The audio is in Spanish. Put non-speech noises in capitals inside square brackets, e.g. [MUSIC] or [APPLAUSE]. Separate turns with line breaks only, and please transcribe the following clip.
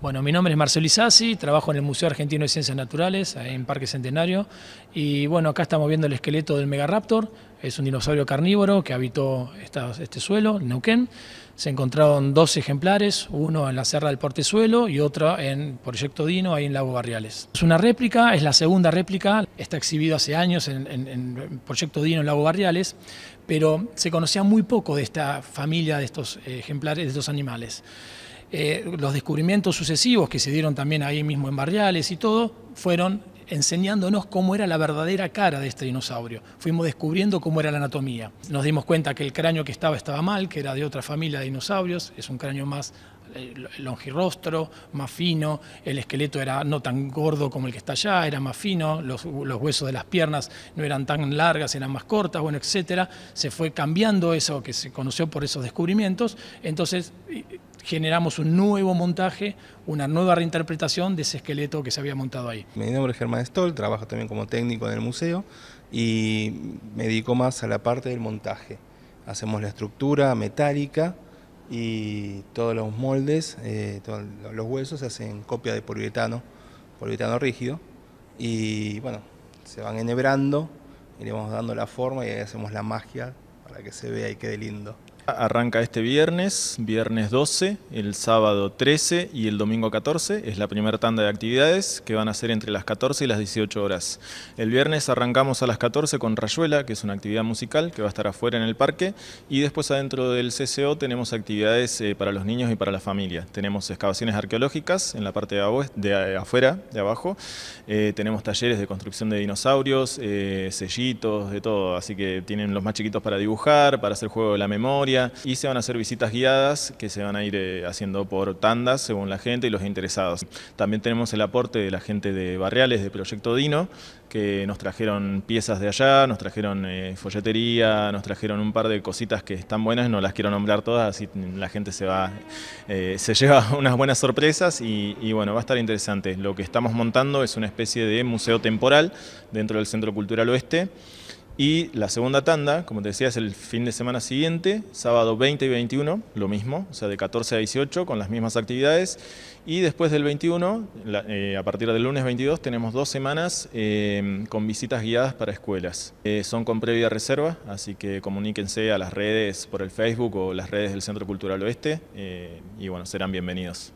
Bueno, mi nombre es Marcelo Isasi, trabajo en el Museo Argentino de Ciencias Naturales, en Parque Centenario, y bueno, acá estamos viendo el esqueleto del Megaraptor, es un dinosaurio carnívoro que habitó este suelo, Neuquén. Se encontraron dos ejemplares, uno en la Serra del Portezuelo y otro en Proyecto Dino, ahí en Lago Barriales. Es una réplica, es la segunda réplica, está exhibido hace años en, en Proyecto Dino, en Lago Barriales, pero se conocía muy poco de esta familia de estos eh, ejemplares, de estos animales. Eh, los descubrimientos sucesivos que se dieron también ahí mismo en Barriales y todo, fueron enseñándonos cómo era la verdadera cara de este dinosaurio. Fuimos descubriendo cómo era la anatomía. Nos dimos cuenta que el cráneo que estaba estaba mal, que era de otra familia de dinosaurios, es un cráneo más eh, longirostro más fino, el esqueleto era no tan gordo como el que está allá, era más fino, los, los huesos de las piernas no eran tan largas, eran más cortas, bueno, etcétera. Se fue cambiando eso que se conoció por esos descubrimientos. Entonces, generamos un nuevo montaje, una nueva reinterpretación de ese esqueleto que se había montado ahí.
Mi nombre es Germán Stoll, trabajo también como técnico en el museo y me dedico más a la parte del montaje. Hacemos la estructura metálica y todos los moldes, eh, todos los huesos se hacen copia de poliuretano, poliuretano rígido y bueno, se van enhebrando y le vamos dando la forma y ahí hacemos la magia para que se vea y quede lindo.
Arranca este viernes, viernes 12, el sábado 13 y el domingo 14. Es la primera tanda de actividades que van a ser entre las 14 y las 18 horas. El viernes arrancamos a las 14 con Rayuela, que es una actividad musical que va a estar afuera en el parque. Y después adentro del CCO tenemos actividades eh, para los niños y para la familia. Tenemos excavaciones arqueológicas en la parte de, afuera, de abajo. Eh, tenemos talleres de construcción de dinosaurios, eh, sellitos, de todo. Así que tienen los más chiquitos para dibujar, para hacer juego de la memoria y se van a hacer visitas guiadas que se van a ir eh, haciendo por tandas según la gente y los interesados. También tenemos el aporte de la gente de Barreales, de Proyecto Dino, que nos trajeron piezas de allá, nos trajeron eh, folletería, nos trajeron un par de cositas que están buenas, no las quiero nombrar todas, así la gente se va, eh, se lleva [LAUGHS] unas buenas sorpresas y, y, bueno, va a estar interesante. Lo que estamos montando es una especie de museo temporal dentro del Centro Cultural Oeste, y la segunda tanda, como te decía, es el fin de semana siguiente, sábado 20 y 21, lo mismo, o sea, de 14 a 18 con las mismas actividades. Y después del 21, eh, a partir del lunes 22, tenemos dos semanas eh, con visitas guiadas para escuelas. Eh, son con previa reserva, así que comuníquense a las redes por el Facebook o las redes del Centro Cultural Oeste y bueno, serán bienvenidos.